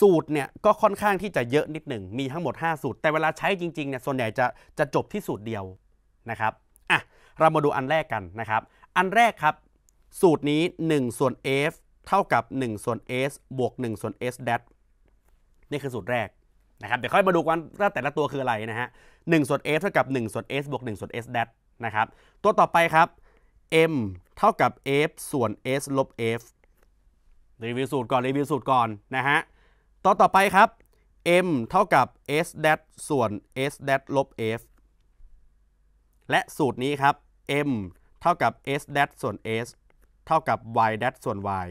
สูตรเนี่ยก็ค่อนข้างที่จะเยอะนิดหนึ่งมีทั้งหมด 5 สูตร แต่เวลาใช้จริงๆเนี่ยส่วนใหญ่จะจะจบที่สูตรเดียวนะครับอ่ะ เรามาดูอันแรกกันนะครับอันแรกครับ สูตรนี้1ส่วน f เท่ากับ1ส่วน s บวก1ส่วน s แดนี่คือสูตรแรกนะครับเดี๋ยวค่อยมาดูกันว่าแต่ละตัวคืออะไรนะฮะหส่วน f เท่ากับ1ส่วน s บวก1ส่วน s แดนะครับตัวต่อไปครับ m เท่ากับ f ส่วน s ลบ f รีวิวสูตรก่อนรีวิวสูตรก่อนนะฮะต่อต่อไปครับ m เท่ากับ s แดส่วน s แดลบ f และสูตรนี้ครับ m เท่ากับ s แดส่วน s เท่ากับ y แดส่วน y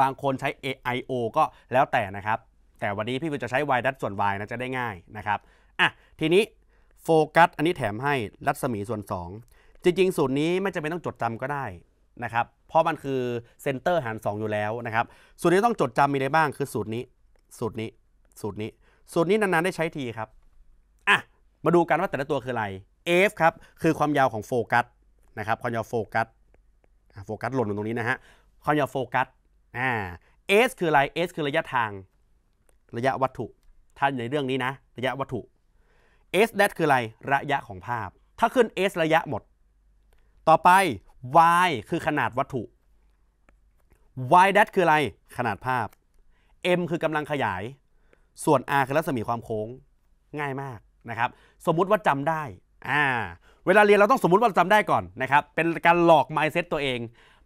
บางคนใช้ AIO ก็แล้วแต่นะครับ แต่วันนี้พี่วิวจะใช้ y ด h ส่วน y นะจะได้ง่ายนะครับอ่ะทีนี้โฟกัสอันนี้แถมให้รัศมีส่วน 2 จริงๆ สูตรนี้ไม่จำเป็นต้องจดจำก็ได้นะครับเพราะมันคือเซนเตอร์หาร2อยู่แล้วนะครับสูตรนี้ต้องจดจำมีอะไรบ้างคือสูตรนี้สูตรนี้สูตรนี้สูตรนี้นานๆได้ใช้ทีครับ อ่ะ มาดูกันว่าแต่ละตัวคืออะไร f ครับคือความยาวของโฟกัสนะครับความยาวโฟกัสโฟกัสหล่นอยู่ตรงนี้นะฮะ ความยาวโฟกัสอ่า s คืออะไร s คือระยะทาง ระยะวัตถุท่าอยู่ในเรื่องนี้นะ ระยะวัตถุ s แดคืออะไรระยะของภาพ ถ้าขึ้น s ระยะหมด ต่อไป y คือขนาดวัตถุ y dash คืออะไร ขนาดภาพ m คือกำลังขยาย ส่วน r คือรัศมีความโค้ง ง่ายมากนะครับ สมมุติว่าจำได้อ่าเวลาเรียนเราต้องสมมติว่าจำได้ก่อนนะครับ เป็นการหลอก mindset ตัวเอง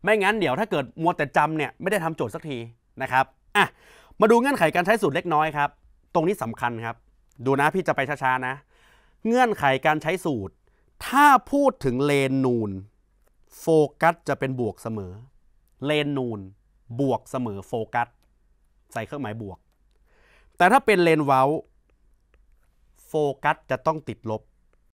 ไม่งั้น เดี๋ยวถ้าเกิดมัวแต่จำเนี่ยไม่ได้ทำโจทย์สักทีนะครับอ่ะมาดูเงื่อนไขการใช้สูตรเล็กน้อยครับ ตรงนี้สำคัญครับ ดูนะพี่จะไปช้าๆนะ เงื่อนไขการใช้สูตร ถ้าพูดถึงเลนนูนโฟกัสจะเป็นบวกเสมอ เลนนูนบวกเสมอโฟกัสใส่เครื่องหมายบวก แต่ถ้าเป็นเลนเว้าโฟกัสจะต้องติดลบ